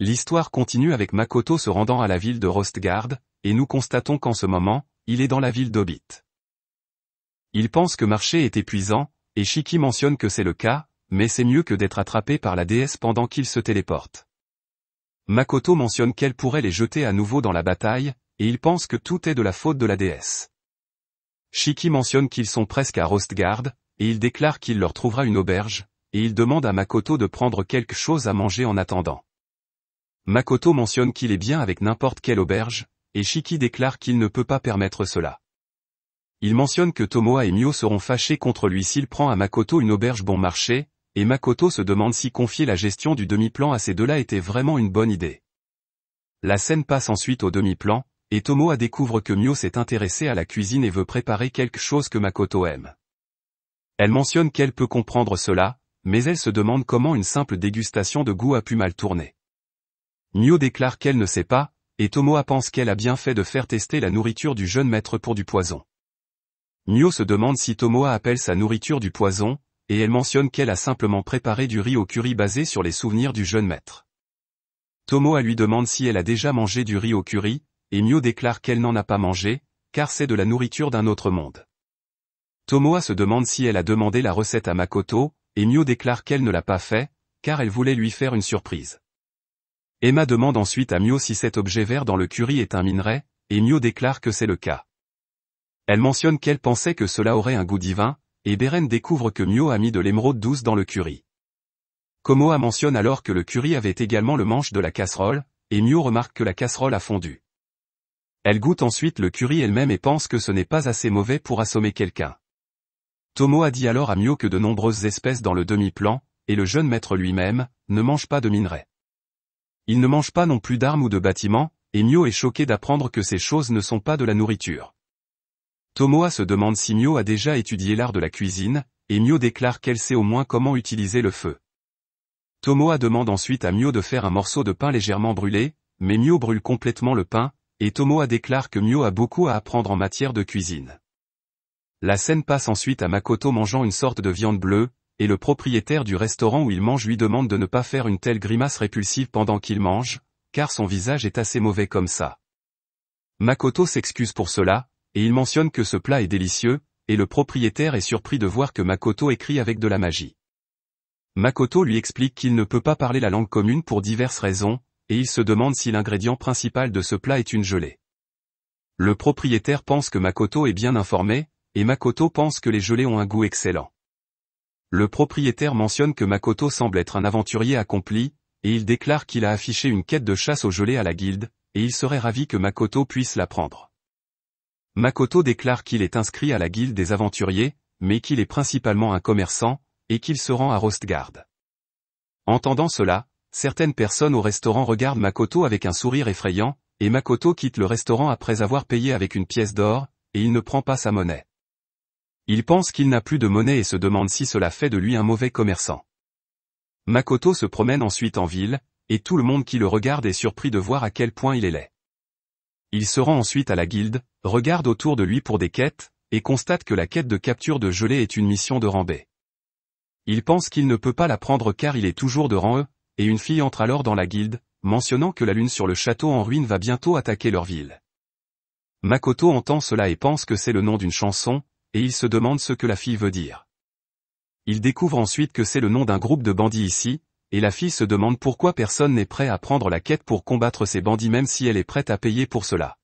L'histoire continue avec Makoto se rendant à la ville de Rostgard, et nous constatons qu'en ce moment, il est dans la ville d'Obit. Il pense que marcher est épuisant, et Shiki mentionne que c'est le cas, mais c'est mieux que d'être attrapé par la déesse pendant qu'il se téléporte. Makoto mentionne qu'elle pourrait les jeter à nouveau dans la bataille, et il pense que tout est de la faute de la déesse. Shiki mentionne qu'ils sont presque à Rostgard, et il déclare qu'il leur trouvera une auberge, et il demande à Makoto de prendre quelque chose à manger en attendant. Makoto mentionne qu'il est bien avec n'importe quelle auberge, et Shiki déclare qu'il ne peut pas permettre cela. Il mentionne que Tomoa et Mio seront fâchés contre lui s'il prend à Makoto une auberge bon marché, et Makoto se demande si confier la gestion du demi-plan à ces deux-là était vraiment une bonne idée. La scène passe ensuite au demi-plan, et Tomoa découvre que Mio s'est intéressée à la cuisine et veut préparer quelque chose que Makoto aime. Elle mentionne qu'elle peut comprendre cela, mais elle se demande comment une simple dégustation de goût a pu mal tourner. Mio déclare qu'elle ne sait pas, et Tomoa pense qu'elle a bien fait de faire tester la nourriture du jeune maître pour du poison. Mio se demande si Tomoa appelle sa nourriture du poison, et elle mentionne qu'elle a simplement préparé du riz au curry basé sur les souvenirs du jeune maître. Tomoa lui demande si elle a déjà mangé du riz au curry, et Mio déclare qu'elle n'en a pas mangé, car c'est de la nourriture d'un autre monde. Tomoa se demande si elle a demandé la recette à Makoto, et Mio déclare qu'elle ne l'a pas fait, car elle voulait lui faire une surprise. Emma demande ensuite à Mio si cet objet vert dans le curry est un minerai, et Mio déclare que c'est le cas. Elle mentionne qu'elle pensait que cela aurait un goût divin, et Beren découvre que Mio a mis de l'émeraude douce dans le curry. Komoa mentionne alors que le curry avait également le manche de la casserole, et Mio remarque que la casserole a fondu. Elle goûte ensuite le curry elle-même et pense que ce n'est pas assez mauvais pour assommer quelqu'un. Tomo a dit alors à Mio que de nombreuses espèces dans le demi-plan, et le jeune maître lui-même, ne mange pas de minerai. Il ne mange pas non plus d'armes ou de bâtiments, et Mio est choqué d'apprendre que ces choses ne sont pas de la nourriture. Tomoa se demande si Mio a déjà étudié l'art de la cuisine, et Mio déclare qu'elle sait au moins comment utiliser le feu. Tomoa demande ensuite à Mio de faire un morceau de pain légèrement brûlé, mais Mio brûle complètement le pain, et Tomoa déclare que Mio a beaucoup à apprendre en matière de cuisine. La scène passe ensuite à Makoto mangeant une sorte de viande bleue, et le propriétaire du restaurant où il mange lui demande de ne pas faire une telle grimace répulsive pendant qu'il mange, car son visage est assez mauvais comme ça. Makoto s'excuse pour cela, et il mentionne que ce plat est délicieux, et le propriétaire est surpris de voir que Makoto écrit avec de la magie. Makoto lui explique qu'il ne peut pas parler la langue commune pour diverses raisons, et il se demande si l'ingrédient principal de ce plat est une gelée. Le propriétaire pense que Makoto est bien informé, et Makoto pense que les gelées ont un goût excellent. Le propriétaire mentionne que Makoto semble être un aventurier accompli, et il déclare qu'il a affiché une quête de chasse au gelé à la guilde, et il serait ravi que Makoto puisse la prendre. Makoto déclare qu'il est inscrit à la guilde des aventuriers, mais qu'il est principalement un commerçant, et qu'il se rend à Rostgard. Entendant cela, certaines personnes au restaurant regardent Makoto avec un sourire effrayant, et Makoto quitte le restaurant après avoir payé avec une pièce d'or, et il ne prend pas sa monnaie. Il pense qu'il n'a plus de monnaie et se demande si cela fait de lui un mauvais commerçant. Makoto se promène ensuite en ville, et tout le monde qui le regarde est surpris de voir à quel point il est laid. Il se rend ensuite à la guilde, regarde autour de lui pour des quêtes, et constate que la quête de capture de gelée est une mission de rang B. Il pense qu'il ne peut pas la prendre car il est toujours de rang E, et une fille entre alors dans la guilde, mentionnant que la lune sur le château en ruine va bientôt attaquer leur ville. Makoto entend cela et pense que c'est le nom d'une chanson, et il se demande ce que la fille veut dire. Il découvre ensuite que c'est le nom d'un groupe de bandits ici, et la fille se demande pourquoi personne n'est prêt à prendre la quête pour combattre ces bandits même si elle est prête à payer pour cela.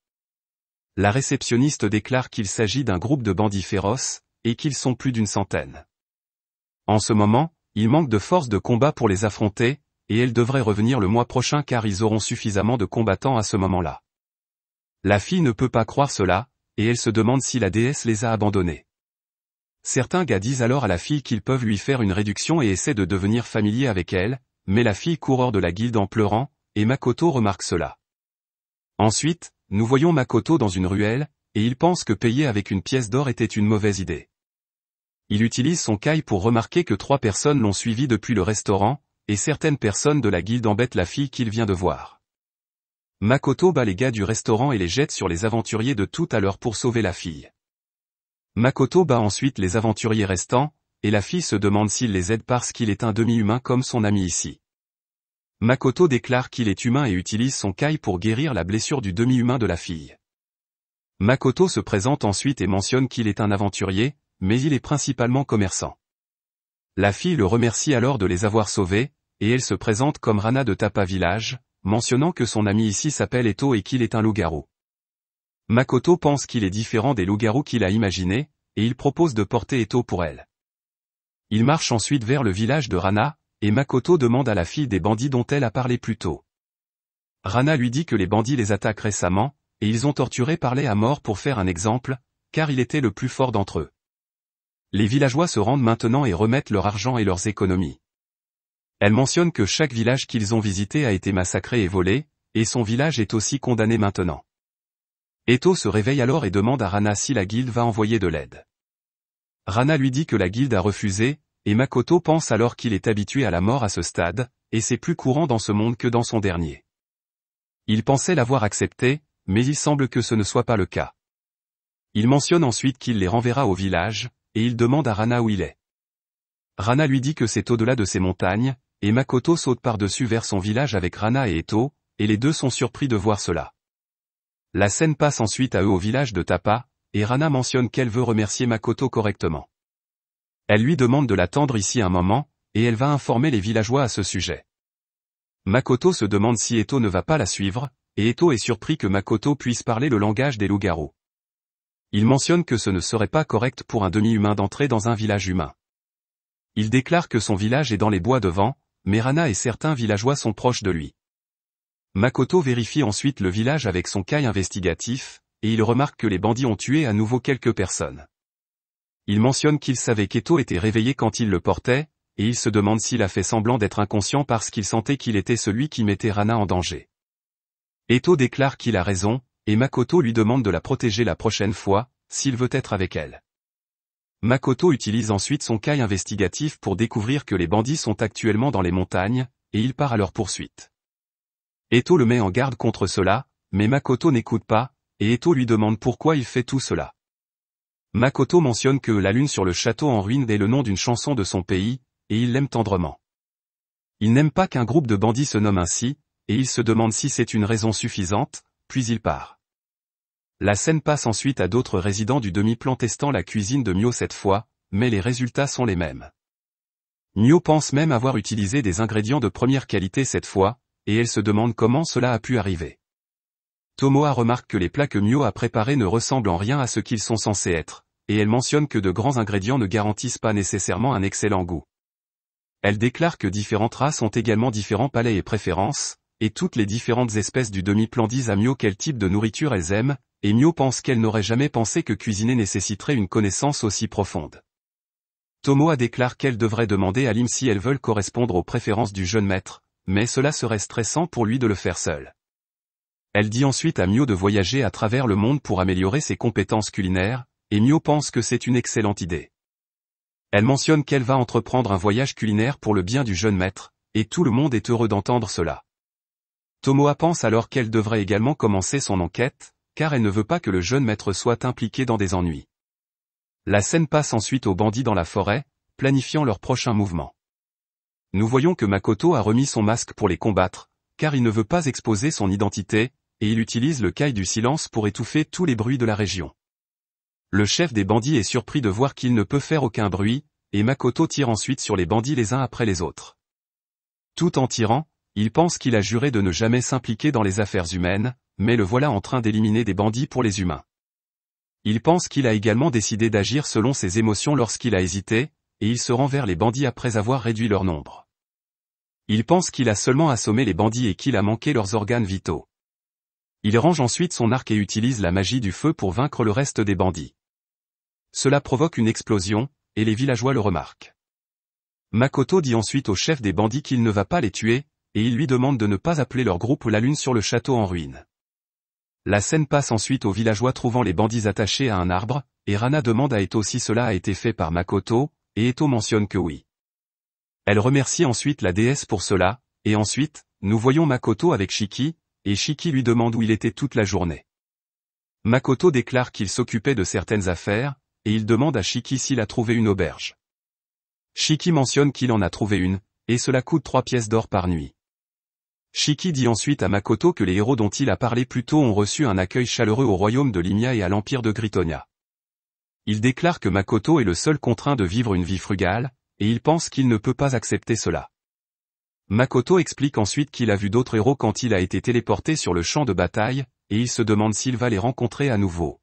La réceptionniste déclare qu'il s'agit d'un groupe de bandits féroces, et qu'ils sont plus d'une centaine. En ce moment, il manque de force de combat pour les affronter, et elle devrait revenir le mois prochain car ils auront suffisamment de combattants à ce moment-là. La fille ne peut pas croire cela, et elle se demande si la déesse les a abandonnés. Certains gars disent alors à la fille qu'ils peuvent lui faire une réduction et essaient de devenir familiers avec elle, mais la fille court hors de la guilde en pleurant, et Makoto remarque cela. Ensuite, nous voyons Makoto dans une ruelle, et il pense que payer avec une pièce d'or était une mauvaise idée. Il utilise son caille pour remarquer que trois personnes l'ont suivi depuis le restaurant, et certaines personnes de la guilde embêtent la fille qu'il vient de voir. Makoto bat les gars du restaurant et les jette sur les aventuriers de tout à l'heure pour sauver la fille. Makoto bat ensuite les aventuriers restants, et la fille se demande s'il les aide parce qu'il est un demi-humain comme son ami ici. Makoto déclare qu'il est humain et utilise son kai pour guérir la blessure du demi-humain de la fille. Makoto se présente ensuite et mentionne qu'il est un aventurier, mais il est principalement commerçant. La fille le remercie alors de les avoir sauvés, et elle se présente comme Rana de Tapa Village, mentionnant que son ami ici s'appelle Eto et qu'il est un loup-garou. Makoto pense qu'il est différent des loups-garous qu'il a imaginés, et il propose de porter Eto pour elle. Il marche ensuite vers le village de Rana, et Makoto demande à la fille des bandits dont elle a parlé plus tôt. Rana lui dit que les bandits les attaquent récemment, et ils ont torturé Parley à mort pour faire un exemple, car il était le plus fort d'entre eux. Les villageois se rendent maintenant et remettent leur argent et leurs économies. Elle mentionne que chaque village qu'ils ont visité a été massacré et volé, et son village est aussi condamné maintenant. Eto se réveille alors et demande à Rana si la guilde va envoyer de l'aide. Rana lui dit que la guilde a refusé, et Makoto pense alors qu'il est habitué à la mort à ce stade, et c'est plus courant dans ce monde que dans son dernier. Il pensait l'avoir accepté, mais il semble que ce ne soit pas le cas. Il mentionne ensuite qu'il les renverra au village, et il demande à Rana où il est. Rana lui dit que c'est au-delà de ces montagnes, et Makoto saute par-dessus vers son village avec Rana et Eto, et les deux sont surpris de voir cela. La scène passe ensuite à eux au village de Tapa, et Rana mentionne qu'elle veut remercier Makoto correctement. Elle lui demande de l'attendre ici un moment, et elle va informer les villageois à ce sujet. Makoto se demande si Eto ne va pas la suivre, et Eto est surpris que Makoto puisse parler le langage des loups-garous. Il mentionne que ce ne serait pas correct pour un demi-humain d'entrer dans un village humain. Il déclare que son village est dans les bois devant, mais Rana et certains villageois sont proches de lui. Makoto vérifie ensuite le village avec son caille investigatif, et il remarque que les bandits ont tué à nouveau quelques personnes. Il mentionne qu'il savait qu'Eto était réveillé quand il le portait, et il se demande s'il a fait semblant d'être inconscient parce qu'il sentait qu'il était celui qui mettait Rana en danger. Eto déclare qu'il a raison, et Makoto lui demande de la protéger la prochaine fois, s'il veut être avec elle. Makoto utilise ensuite son caille investigatif pour découvrir que les bandits sont actuellement dans les montagnes, et il part à leur poursuite. Eto le met en garde contre cela, mais Makoto n'écoute pas, et Eto lui demande pourquoi il fait tout cela. Makoto mentionne que la lune sur le château en ruine est le nom d'une chanson de son pays, et il l'aime tendrement. Il n'aime pas qu'un groupe de bandits se nomme ainsi, et il se demande si c'est une raison suffisante, puis il part. La scène passe ensuite à d'autres résidents du demi-plan testant la cuisine de Mio cette fois, mais les résultats sont les mêmes. Mio pense même avoir utilisé des ingrédients de première qualité cette fois, et elle se demande comment cela a pu arriver. Tomoa remarque que les plats que Mio a préparés ne ressemblent en rien à ce qu'ils sont censés être, et elle mentionne que de grands ingrédients ne garantissent pas nécessairement un excellent goût. Elle déclare que différentes races ont également différents palais et préférences, et toutes les différentes espèces du demi-plan disent à Mio quel type de nourriture elles aiment, et Mio pense qu'elle n'aurait jamais pensé que cuisiner nécessiterait une connaissance aussi profonde. a déclare qu'elle devrait demander à Lim si elles veulent correspondre aux préférences du jeune maître, mais cela serait stressant pour lui de le faire seul. Elle dit ensuite à Mio de voyager à travers le monde pour améliorer ses compétences culinaires, et Mio pense que c'est une excellente idée. Elle mentionne qu'elle va entreprendre un voyage culinaire pour le bien du jeune maître, et tout le monde est heureux d'entendre cela. Tomoa pense alors qu'elle devrait également commencer son enquête, car elle ne veut pas que le jeune maître soit impliqué dans des ennuis. La scène passe ensuite aux bandits dans la forêt, planifiant leur prochain mouvement. Nous voyons que Makoto a remis son masque pour les combattre, car il ne veut pas exposer son identité, et il utilise le caille du silence pour étouffer tous les bruits de la région. Le chef des bandits est surpris de voir qu'il ne peut faire aucun bruit, et Makoto tire ensuite sur les bandits les uns après les autres. Tout en tirant, il pense qu'il a juré de ne jamais s'impliquer dans les affaires humaines, mais le voilà en train d'éliminer des bandits pour les humains. Il pense qu'il a également décidé d'agir selon ses émotions lorsqu'il a hésité, et il se rend vers les bandits après avoir réduit leur nombre. Il pense qu'il a seulement assommé les bandits et qu'il a manqué leurs organes vitaux. Il range ensuite son arc et utilise la magie du feu pour vaincre le reste des bandits. Cela provoque une explosion, et les villageois le remarquent. Makoto dit ensuite au chef des bandits qu'il ne va pas les tuer, et il lui demande de ne pas appeler leur groupe la lune sur le château en ruine. La scène passe ensuite aux villageois trouvant les bandits attachés à un arbre, et Rana demande à Eto si cela a été fait par Makoto, et Eto mentionne que oui. Elle remercie ensuite la déesse pour cela, et ensuite, nous voyons Makoto avec Shiki, et Shiki lui demande où il était toute la journée. Makoto déclare qu'il s'occupait de certaines affaires, et il demande à Shiki s'il a trouvé une auberge. Shiki mentionne qu'il en a trouvé une, et cela coûte trois pièces d'or par nuit. Shiki dit ensuite à Makoto que les héros dont il a parlé plus tôt ont reçu un accueil chaleureux au royaume de Limia et à l'empire de Gritonia. Il déclare que Makoto est le seul contraint de vivre une vie frugale, et il pense qu'il ne peut pas accepter cela. Makoto explique ensuite qu'il a vu d'autres héros quand il a été téléporté sur le champ de bataille, et il se demande s'il va les rencontrer à nouveau.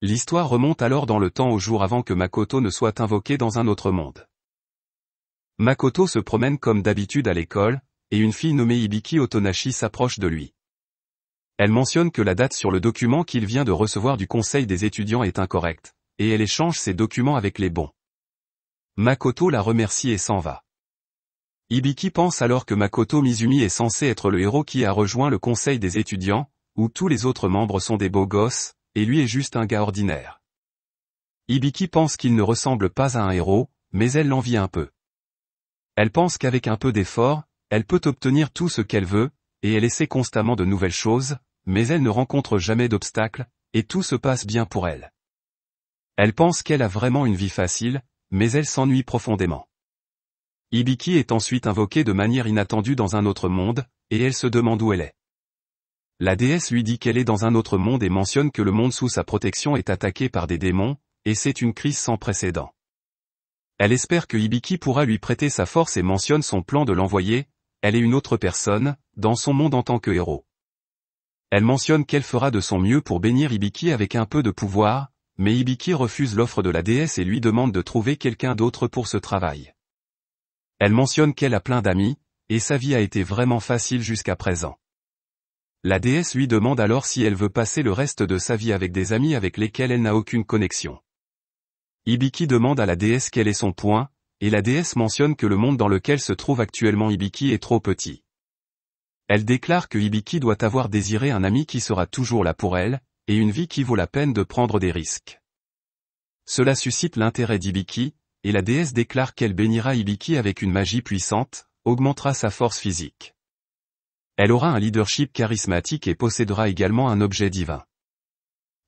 L'histoire remonte alors dans le temps au jour avant que Makoto ne soit invoqué dans un autre monde. Makoto se promène comme d'habitude à l'école, et une fille nommée Ibiki Otonashi s'approche de lui. Elle mentionne que la date sur le document qu'il vient de recevoir du conseil des étudiants est incorrecte, et elle échange ses documents avec les bons. Makoto la remercie et s'en va. Ibiki pense alors que Makoto Mizumi est censé être le héros qui a rejoint le conseil des étudiants, où tous les autres membres sont des beaux gosses, et lui est juste un gars ordinaire. Ibiki pense qu'il ne ressemble pas à un héros, mais elle l'envie un peu. Elle pense qu'avec un peu d'effort, elle peut obtenir tout ce qu'elle veut, et elle essaie constamment de nouvelles choses, mais elle ne rencontre jamais d'obstacles, et tout se passe bien pour elle. Elle pense qu'elle a vraiment une vie facile, mais elle s'ennuie profondément. Ibiki est ensuite invoquée de manière inattendue dans un autre monde, et elle se demande où elle est. La déesse lui dit qu'elle est dans un autre monde et mentionne que le monde sous sa protection est attaqué par des démons, et c'est une crise sans précédent. Elle espère que Ibiki pourra lui prêter sa force et mentionne son plan de l'envoyer, elle est une autre personne, dans son monde en tant que héros. Elle mentionne qu'elle fera de son mieux pour bénir Ibiki avec un peu de pouvoir, mais Ibiki refuse l'offre de la déesse et lui demande de trouver quelqu'un d'autre pour ce travail. Elle mentionne qu'elle a plein d'amis, et sa vie a été vraiment facile jusqu'à présent. La déesse lui demande alors si elle veut passer le reste de sa vie avec des amis avec lesquels elle n'a aucune connexion. Ibiki demande à la déesse quel est son point, et la déesse mentionne que le monde dans lequel se trouve actuellement Ibiki est trop petit. Elle déclare que Ibiki doit avoir désiré un ami qui sera toujours là pour elle, et une vie qui vaut la peine de prendre des risques. Cela suscite l'intérêt d'Ibiki, et la déesse déclare qu'elle bénira Ibiki avec une magie puissante, augmentera sa force physique. Elle aura un leadership charismatique et possédera également un objet divin.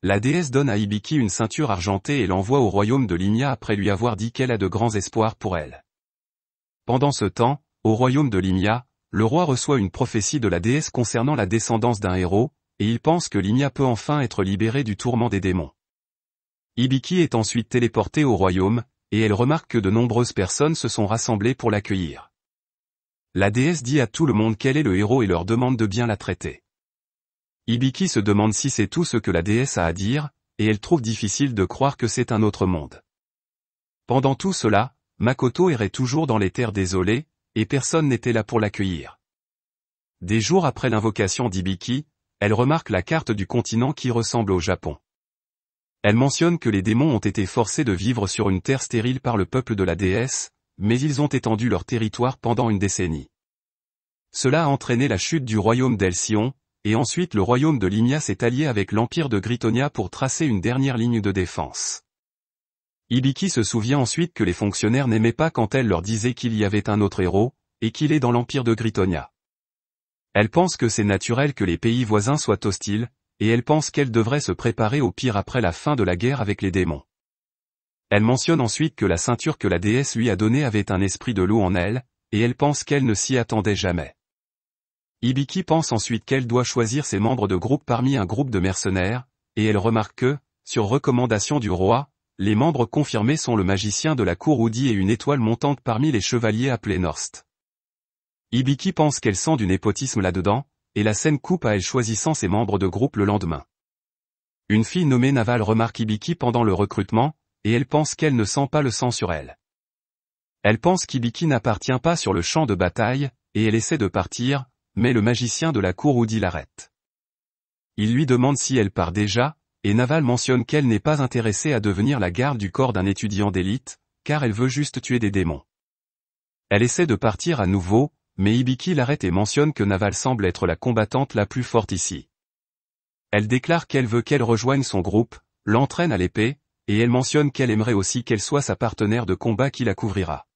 La déesse donne à Ibiki une ceinture argentée et l'envoie au royaume de Limia après lui avoir dit qu'elle a de grands espoirs pour elle. Pendant ce temps, au royaume de Limia, le roi reçoit une prophétie de la déesse concernant la descendance d'un héros, et il pense que Limia peut enfin être libérée du tourment des démons. Ibiki est ensuite téléportée au royaume, et elle remarque que de nombreuses personnes se sont rassemblées pour l'accueillir. La déesse dit à tout le monde quel est le héros et leur demande de bien la traiter. Ibiki se demande si c'est tout ce que la déesse a à dire, et elle trouve difficile de croire que c'est un autre monde. Pendant tout cela, Makoto errait toujours dans les terres désolées, et personne n'était là pour l'accueillir. Des jours après l'invocation d'Ibiki, elle remarque la carte du continent qui ressemble au Japon. Elle mentionne que les démons ont été forcés de vivre sur une terre stérile par le peuple de la déesse, mais ils ont étendu leur territoire pendant une décennie. Cela a entraîné la chute du royaume d'Elsion, et ensuite le royaume de Limia s'est allié avec l'empire de Gritonia pour tracer une dernière ligne de défense. Ibiki se souvient ensuite que les fonctionnaires n'aimaient pas quand elle leur disait qu'il y avait un autre héros, et qu'il est dans l'empire de Gritonia. Elle pense que c'est naturel que les pays voisins soient hostiles, et elle pense qu'elle devrait se préparer au pire après la fin de la guerre avec les démons. Elle mentionne ensuite que la ceinture que la déesse lui a donnée avait un esprit de loup en elle, et elle pense qu'elle ne s'y attendait jamais. Ibiki pense ensuite qu'elle doit choisir ses membres de groupe parmi un groupe de mercenaires, et elle remarque que, sur recommandation du roi, les membres confirmés sont le magicien de la cour Oudi et une étoile montante parmi les chevaliers appelés Norst. Ibiki pense qu'elle sent du népotisme là-dedans, et la scène coupe à elle choisissant ses membres de groupe le lendemain. Une fille nommée Naval remarque Ibiki pendant le recrutement, et elle pense qu'elle ne sent pas le sang sur elle. Elle pense qu'Ibiki n'appartient pas sur le champ de bataille, et elle essaie de partir, mais le magicien de la cour Oudi l'arrête. Il lui demande si elle part déjà, et Naval mentionne qu'elle n'est pas intéressée à devenir la garde du corps d'un étudiant d'élite, car elle veut juste tuer des démons. Elle essaie de partir à nouveau, mais Ibiki l'arrête et mentionne que Naval semble être la combattante la plus forte ici. Elle déclare qu'elle veut qu'elle rejoigne son groupe, l'entraîne à l'épée, et elle mentionne qu'elle aimerait aussi qu'elle soit sa partenaire de combat qui la couvrira.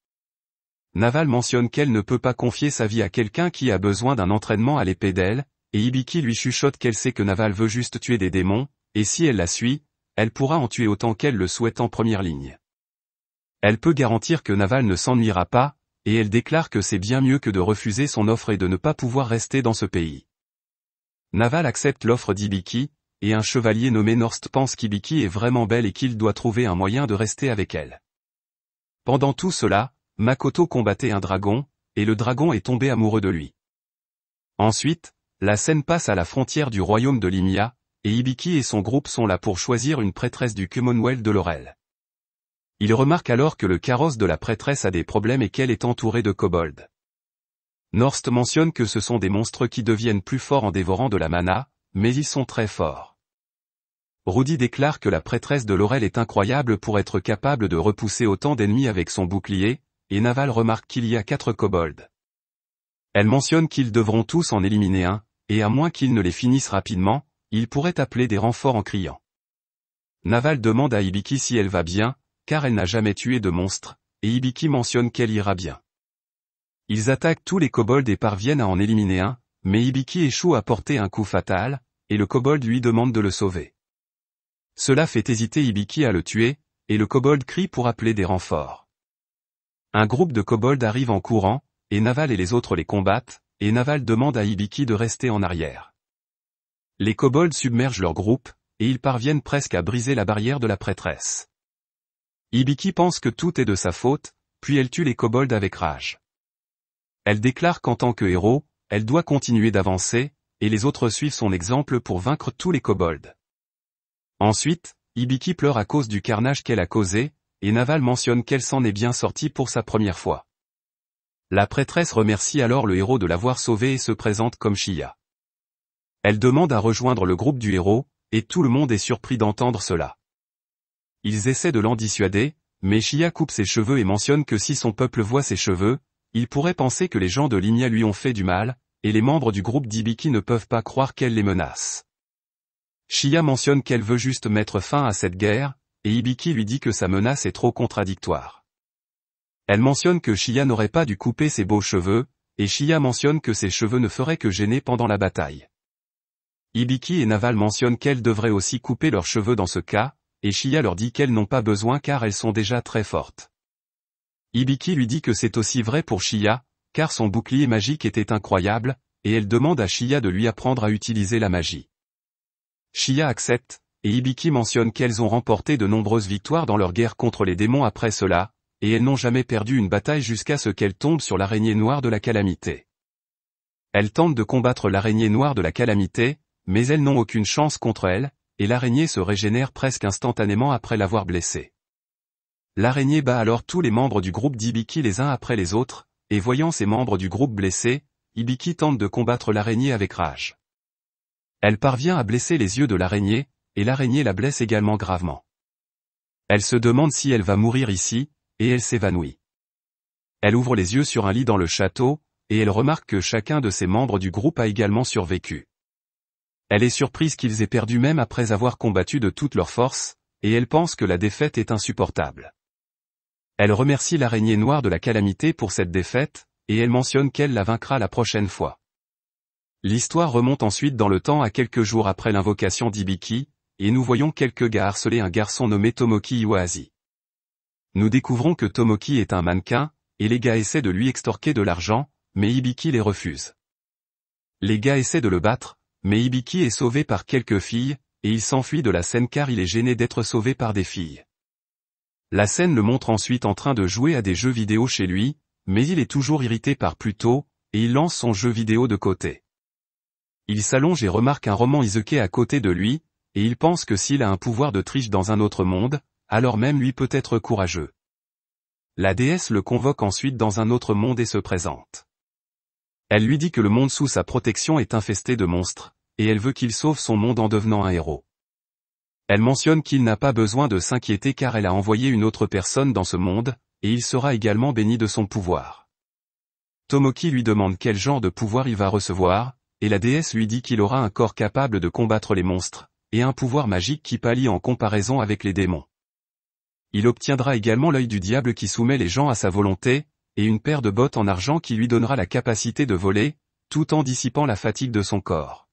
Naval mentionne qu'elle ne peut pas confier sa vie à quelqu'un qui a besoin d'un entraînement à l'épée d'elle, et Ibiki lui chuchote qu'elle sait que Naval veut juste tuer des démons, et si elle la suit, elle pourra en tuer autant qu'elle le souhaite en première ligne. Elle peut garantir que Naval ne s'ennuiera pas, et elle déclare que c'est bien mieux que de refuser son offre et de ne pas pouvoir rester dans ce pays. Naval accepte l'offre d'Ibiki, et un chevalier nommé Norst pense qu'Ibiki est vraiment belle et qu'il doit trouver un moyen de rester avec elle. Pendant tout cela, Makoto combattait un dragon, et le dragon est tombé amoureux de lui. Ensuite, la scène passe à la frontière du royaume de Limia, et Ibiki et son groupe sont là pour choisir une prêtresse du Commonwealth de Laurel. Il remarque alors que le carrosse de la prêtresse a des problèmes et qu'elle est entourée de kobolds. Norst mentionne que ce sont des monstres qui deviennent plus forts en dévorant de la mana, mais ils sont très forts. Rudy déclare que la prêtresse de Laurel est incroyable pour être capable de repousser autant d'ennemis avec son bouclier, et Naval remarque qu'il y a quatre kobolds. Elle mentionne qu'ils devront tous en éliminer un, et à moins qu'ils ne les finissent rapidement, ils pourraient appeler des renforts en criant. Naval demande à Ibiki si elle va bien, car elle n'a jamais tué de monstre, et Ibiki mentionne qu'elle ira bien. Ils attaquent tous les kobolds et parviennent à en éliminer un, mais Ibiki échoue à porter un coup fatal, et le kobold lui demande de le sauver. Cela fait hésiter Ibiki à le tuer, et le kobold crie pour appeler des renforts. Un groupe de kobolds arrive en courant, et Naval et les autres les combattent, et Naval demande à Ibiki de rester en arrière. Les kobolds submergent leur groupe, et ils parviennent presque à briser la barrière de la prêtresse. Ibiki pense que tout est de sa faute, puis elle tue les kobolds avec rage. Elle déclare qu'en tant que héros, elle doit continuer d'avancer, et les autres suivent son exemple pour vaincre tous les kobolds. Ensuite, Ibiki pleure à cause du carnage qu'elle a causé, et Naval mentionne qu'elle s'en est bien sortie pour sa première fois. La prêtresse remercie alors le héros de l'avoir sauvée et se présente comme Shia. Elle demande à rejoindre le groupe du héros, et tout le monde est surpris d'entendre cela. Ils essaient de l'en dissuader, mais Shia coupe ses cheveux et mentionne que si son peuple voit ses cheveux, il pourrait penser que les gens de Ligna lui ont fait du mal, et les membres du groupe d'Ibiki ne peuvent pas croire qu'elle les menace. Shia mentionne qu'elle veut juste mettre fin à cette guerre, et Ibiki lui dit que sa menace est trop contradictoire. Elle mentionne que Shia n'aurait pas dû couper ses beaux cheveux, et Shia mentionne que ses cheveux ne feraient que gêner pendant la bataille. Ibiki et Naval mentionnent qu'elles devraient aussi couper leurs cheveux dans ce cas, et Shia leur dit qu'elles n'ont pas besoin car elles sont déjà très fortes. Ibiki lui dit que c'est aussi vrai pour Shia, car son bouclier magique était incroyable, et elle demande à Shia de lui apprendre à utiliser la magie. Shia accepte, et Ibiki mentionne qu'elles ont remporté de nombreuses victoires dans leur guerre contre les démons après cela, et elles n'ont jamais perdu une bataille jusqu'à ce qu'elles tombent sur l'araignée noire de la calamité. Elles tentent de combattre l'araignée noire de la calamité, mais elles n'ont aucune chance contre elle, et l'araignée se régénère presque instantanément après l'avoir blessée. L'araignée bat alors tous les membres du groupe d'Ibiki les uns après les autres, et voyant ses membres du groupe blessés, Ibiki tente de combattre l'araignée avec rage. Elle parvient à blesser les yeux de l'araignée, et l'araignée la blesse également gravement. Elle se demande si elle va mourir ici, et elle s'évanouit. Elle ouvre les yeux sur un lit dans le château, et elle remarque que chacun de ses membres du groupe a également survécu. Elle est surprise qu'ils aient perdu même après avoir combattu de toutes leurs forces, et elle pense que la défaite est insupportable. Elle remercie l'araignée noire de la calamité pour cette défaite, et elle mentionne qu'elle la vaincra la prochaine fois. L'histoire remonte ensuite dans le temps à quelques jours après l'invocation d'Ibiki, et nous voyons quelques gars harceler un garçon nommé Tomoki Iwasi. Nous découvrons que Tomoki est un mannequin, et les gars essaient de lui extorquer de l'argent, mais Ibiki les refuse. Les gars essaient de le battre, mais Ibiki est sauvé par quelques filles, et il s'enfuit de la scène car il est gêné d'être sauvé par des filles. La scène le montre ensuite en train de jouer à des jeux vidéo chez lui, mais il est toujours irrité par Pluto, et il lance son jeu vidéo de côté. Il s'allonge et remarque un roman Izuke à côté de lui, et il pense que s'il a un pouvoir de triche dans un autre monde, alors même lui peut être courageux. La déesse le convoque ensuite dans un autre monde et se présente. Elle lui dit que le monde sous sa protection est infesté de monstres, et elle veut qu'il sauve son monde en devenant un héros. Elle mentionne qu'il n'a pas besoin de s'inquiéter car elle a envoyé une autre personne dans ce monde, et il sera également béni de son pouvoir. Tomoki lui demande quel genre de pouvoir il va recevoir, et la déesse lui dit qu'il aura un corps capable de combattre les monstres, et un pouvoir magique qui pallie en comparaison avec les démons. Il obtiendra également l'œil du diable qui soumet les gens à sa volonté, et une paire de bottes en argent qui lui donnera la capacité de voler, tout en dissipant la fatigue de son corps.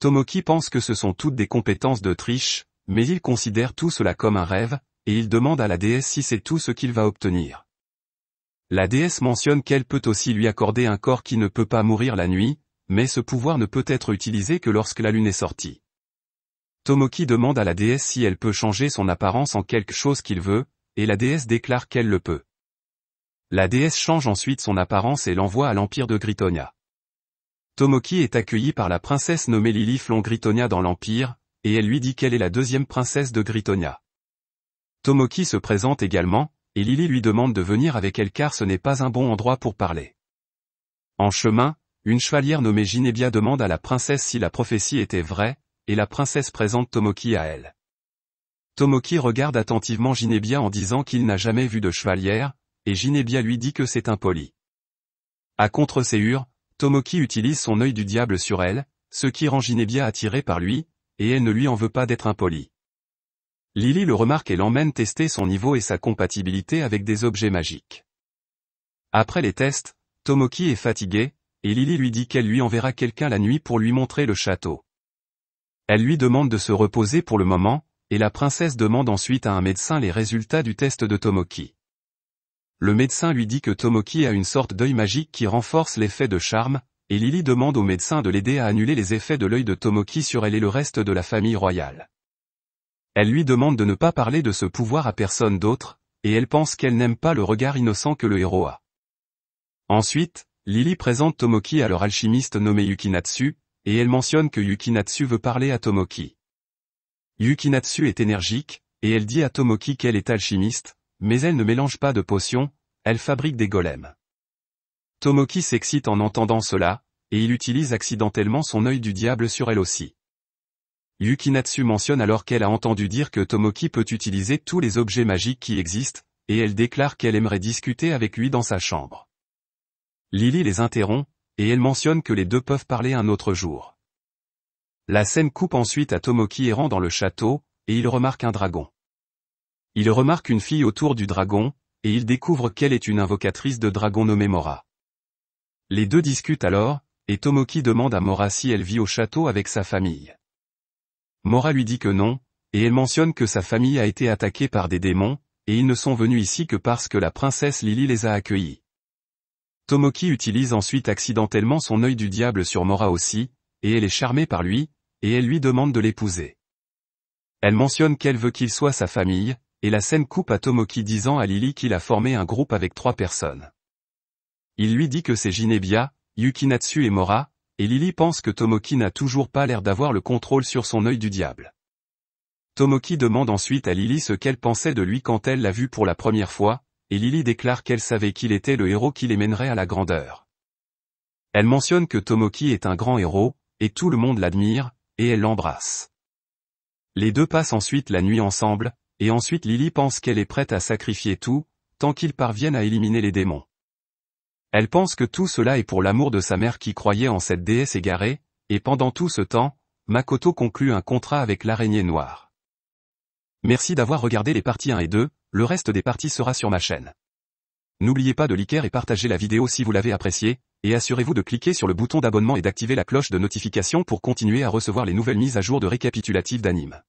Tomoki pense que ce sont toutes des compétences de triche, mais il considère tout cela comme un rêve, et il demande à la déesse si c'est tout ce qu'il va obtenir. La déesse mentionne qu'elle peut aussi lui accorder un corps qui ne peut pas mourir la nuit, mais ce pouvoir ne peut être utilisé que lorsque la lune est sortie. Tomoki demande à la déesse si elle peut changer son apparence en quelque chose qu'il veut, et la déesse déclare qu'elle le peut. La déesse change ensuite son apparence et l'envoie à l'Empire de Gritonia. Tomoki est accueilli par la princesse nommée Lili Flon Gritonia dans l'Empire, et elle lui dit qu'elle est la deuxième princesse de Gritonia. Tomoki se présente également, et Lily lui demande de venir avec elle car ce n'est pas un bon endroit pour parler. En chemin, une chevalière nommée Ginebia demande à la princesse si la prophétie était vraie, et la princesse présente Tomoki à elle. Tomoki regarde attentivement Ginebia en disant qu'il n'a jamais vu de chevalière, et Ginebia lui dit que c'est impoli. À contre-séhure, Tomoki utilise son œil du diable sur elle, ce qui rend Ginebia attirée par lui, et elle ne lui en veut pas d'être impoli. Lily le remarque et l'emmène tester son niveau et sa compatibilité avec des objets magiques. Après les tests, Tomoki est fatigué, et Lily lui dit qu'elle lui enverra quelqu'un la nuit pour lui montrer le château. Elle lui demande de se reposer pour le moment, et la princesse demande ensuite à un médecin les résultats du test de Tomoki. Le médecin lui dit que Tomoki a une sorte d'œil magique qui renforce l'effet de charme, et Lily demande au médecin de l'aider à annuler les effets de l'œil de Tomoki sur elle et le reste de la famille royale. Elle lui demande de ne pas parler de ce pouvoir à personne d'autre, et elle pense qu'elle n'aime pas le regard innocent que le héros a. Ensuite, Lily présente Tomoki à leur alchimiste nommé Yukinatsu, et elle mentionne que Yukinatsu veut parler à Tomoki. Yukinatsu est énergique, et elle dit à Tomoki qu'elle est alchimiste, mais elle ne mélange pas de potions, elle fabrique des golems. Tomoki s'excite en entendant cela, et il utilise accidentellement son œil du diable sur elle aussi. Yukinatsu mentionne alors qu'elle a entendu dire que Tomoki peut utiliser tous les objets magiques qui existent, et elle déclare qu'elle aimerait discuter avec lui dans sa chambre. Lily les interrompt, et elle mentionne que les deux peuvent parler un autre jour. La scène coupe ensuite à Tomoki errant dans le château, et il remarque un dragon. Il remarque une fille autour du dragon, et il découvre qu'elle est une invocatrice de dragon nommée Mora. Les deux discutent alors, et Tomoki demande à Mora si elle vit au château avec sa famille. Mora lui dit que non, et elle mentionne que sa famille a été attaquée par des démons, et ils ne sont venus ici que parce que la princesse Lily les a accueillis. Tomoki utilise ensuite accidentellement son œil du diable sur Mora aussi, et elle est charmée par lui, et elle lui demande de l'épouser. Elle mentionne qu'elle veut qu'il soit sa famille, et la scène coupe à Tomoki disant à Lily qu'il a formé un groupe avec trois personnes. Il lui dit que c'est Jinébia, Yukinatsu et Mora, et Lily pense que Tomoki n'a toujours pas l'air d'avoir le contrôle sur son œil du diable. Tomoki demande ensuite à Lily ce qu'elle pensait de lui quand elle l'a vu pour la première fois, et Lily déclare qu'elle savait qu'il était le héros qui les mènerait à la grandeur. Elle mentionne que Tomoki est un grand héros, et tout le monde l'admire, et elle l'embrasse. Les deux passent ensuite la nuit ensemble, et ensuite Lily pense qu'elle est prête à sacrifier tout, tant qu'ils parviennent à éliminer les démons. Elle pense que tout cela est pour l'amour de sa mère qui croyait en cette déesse égarée, et pendant tout ce temps, Makoto conclut un contrat avec l'araignée noire. Merci d'avoir regardé les parties 1 et 2, le reste des parties sera sur ma chaîne. N'oubliez pas de liker et partager la vidéo si vous l'avez appréciée, et assurez-vous de cliquer sur le bouton d'abonnement et d'activer la cloche de notification pour continuer à recevoir les nouvelles mises à jour de récapitulatives d'anime.